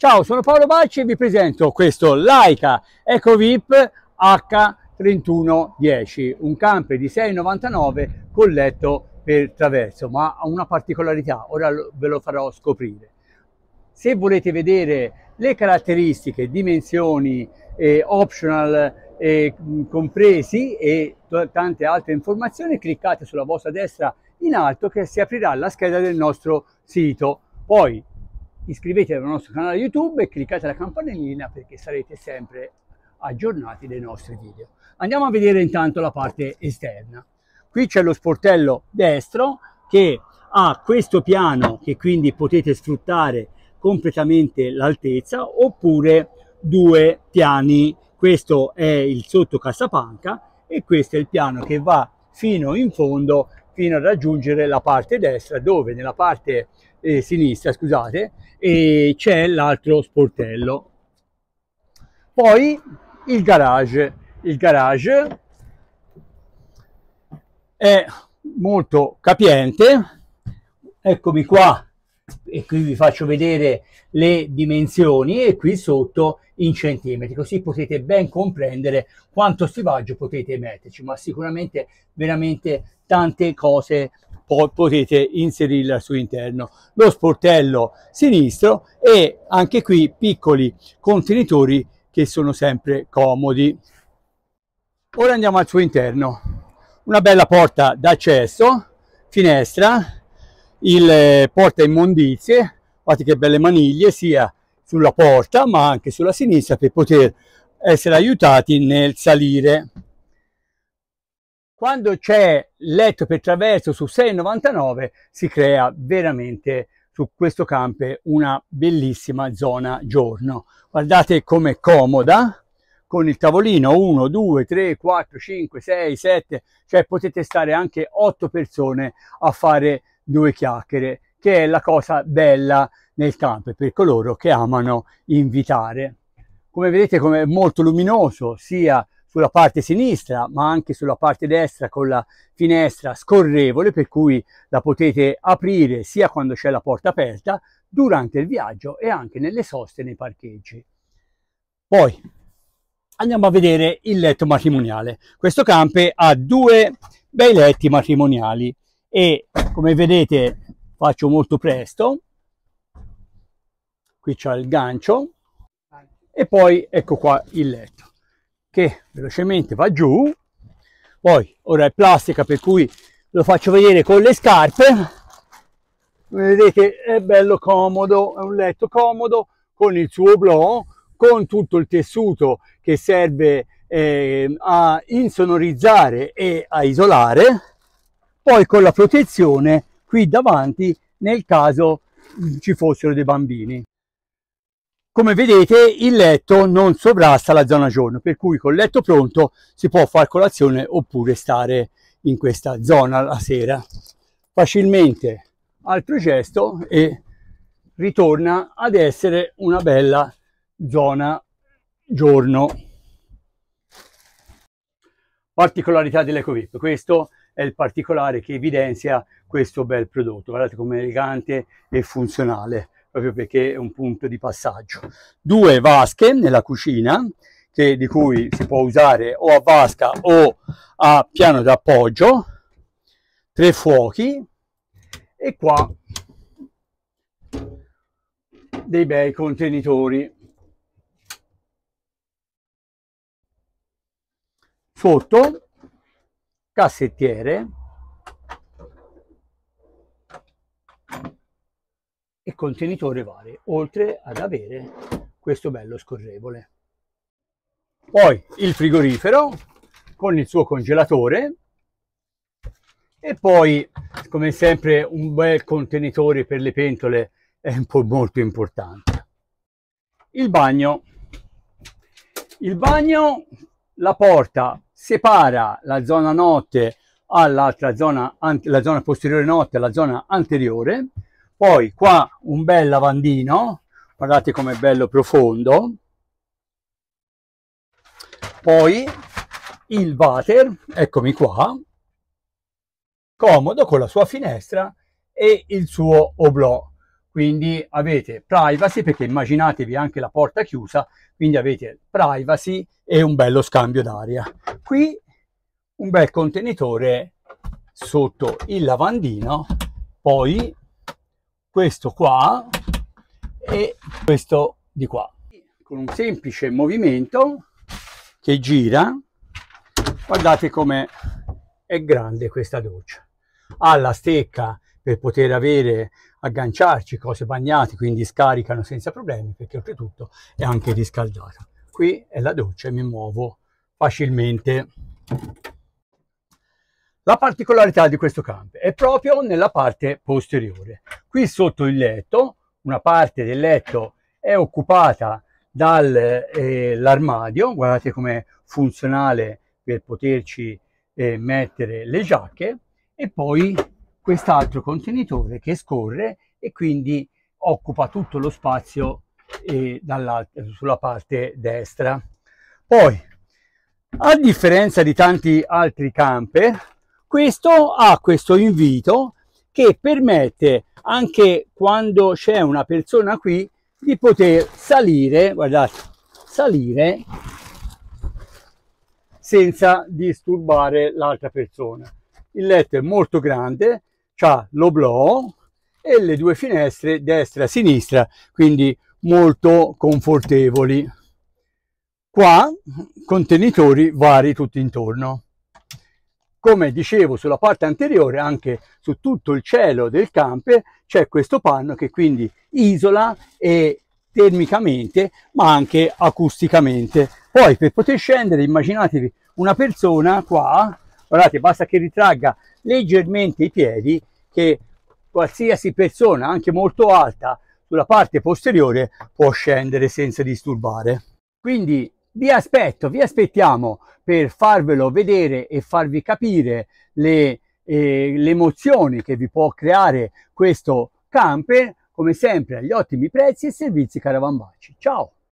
Ciao, sono Paolo Bacci e vi presento questo Leica EcoVip H3110, un camper di 6,99 con letto per traverso, ma ha una particolarità, ora ve lo farò scoprire. Se volete vedere le caratteristiche, dimensioni, eh, optional eh, compresi e tante altre informazioni, cliccate sulla vostra destra in alto che si aprirà la scheda del nostro sito. Poi iscrivetevi al nostro canale YouTube e cliccate la campanellina perché sarete sempre aggiornati dei nostri video. Andiamo a vedere intanto la parte esterna. Qui c'è lo sportello destro che ha questo piano che quindi potete sfruttare completamente l'altezza oppure due piani. Questo è il sotto cassapanca e questo è il piano che va fino in fondo fino a raggiungere la parte destra dove nella parte eh, sinistra scusate c'è l'altro sportello poi il garage il garage è molto capiente eccomi qua e qui vi faccio vedere le dimensioni e qui sotto in centimetri così potete ben comprendere quanto stivaggio potete metterci ma sicuramente veramente tante cose potete inserirla al suo interno lo sportello sinistro e anche qui piccoli contenitori che sono sempre comodi ora andiamo al suo interno una bella porta d'accesso finestra il eh, porta immondizie, guardate che belle maniglie, sia sulla porta ma anche sulla sinistra per poter essere aiutati nel salire. Quando c'è letto per traverso su 6,99 si crea veramente su questo camper una bellissima zona giorno. Guardate com'è comoda con il tavolino 1, 2, 3, 4, 5, 6, 7, cioè potete stare anche 8 persone a fare due chiacchiere, che è la cosa bella nel campo per coloro che amano invitare. Come vedete come è molto luminoso sia sulla parte sinistra ma anche sulla parte destra con la finestra scorrevole per cui la potete aprire sia quando c'è la porta aperta durante il viaggio e anche nelle soste nei parcheggi. Poi andiamo a vedere il letto matrimoniale. Questo campe ha due bei letti matrimoniali e come vedete faccio molto presto qui c'è il gancio e poi ecco qua il letto che velocemente va giù poi ora è plastica per cui lo faccio vedere con le scarpe come vedete è bello comodo è un letto comodo con il suo blò con tutto il tessuto che serve eh, a insonorizzare e a isolare poi con la protezione qui davanti nel caso mm, ci fossero dei bambini. Come vedete il letto non sovrasta la zona giorno, per cui col letto pronto si può fare colazione oppure stare in questa zona la sera. Facilmente altro gesto e ritorna ad essere una bella zona giorno. Particolarità dell'EcoVip, questo è il particolare che evidenzia questo bel prodotto. Guardate come elegante e funzionale, proprio perché è un punto di passaggio. Due vasche nella cucina, che, di cui si può usare o a vasca o a piano d'appoggio, tre fuochi e qua dei bei contenitori. Sotto cassettiere e contenitore vari, oltre ad avere questo bello scorrevole. Poi il frigorifero con il suo congelatore e poi come sempre un bel contenitore per le pentole è un po' molto importante. Il bagno. Il bagno, la porta separa la zona notte all'altra zona, la zona posteriore notte alla zona anteriore, poi qua un bel lavandino, guardate com'è bello profondo, poi il water, eccomi qua, comodo con la sua finestra e il suo oblò quindi avete privacy perché immaginatevi anche la porta chiusa quindi avete privacy e un bello scambio d'aria qui un bel contenitore sotto il lavandino poi questo qua e questo di qua con un semplice movimento che gira guardate come è grande questa doccia ha la stecca per poter avere, agganciarci cose bagnate, quindi scaricano senza problemi perché oltretutto è anche riscaldata. Qui è la doccia e mi muovo facilmente. La particolarità di questo camper è proprio nella parte posteriore. Qui sotto il letto, una parte del letto è occupata dall'armadio, eh, guardate com'è funzionale per poterci eh, mettere le giacche e poi quest'altro contenitore che scorre e quindi occupa tutto lo spazio eh, sulla parte destra. Poi, a differenza di tanti altri camper, questo ha questo invito che permette anche quando c'è una persona qui di poter salire, guardate, salire senza disturbare l'altra persona. Il letto è molto grande, ha l'oblò e le due finestre destra e sinistra, quindi molto confortevoli. Qua contenitori vari tutto intorno. Come dicevo sulla parte anteriore, anche su tutto il cielo del camper c'è questo panno che quindi isola e termicamente ma anche acusticamente. Poi per poter scendere immaginatevi una persona qua, guardate basta che ritragga leggermente i piedi che qualsiasi persona, anche molto alta, sulla parte posteriore può scendere senza disturbare. Quindi vi aspetto, vi aspettiamo per farvelo vedere e farvi capire le, eh, le emozioni che vi può creare questo camper, come sempre agli ottimi prezzi e servizi Caravan Baci. Ciao!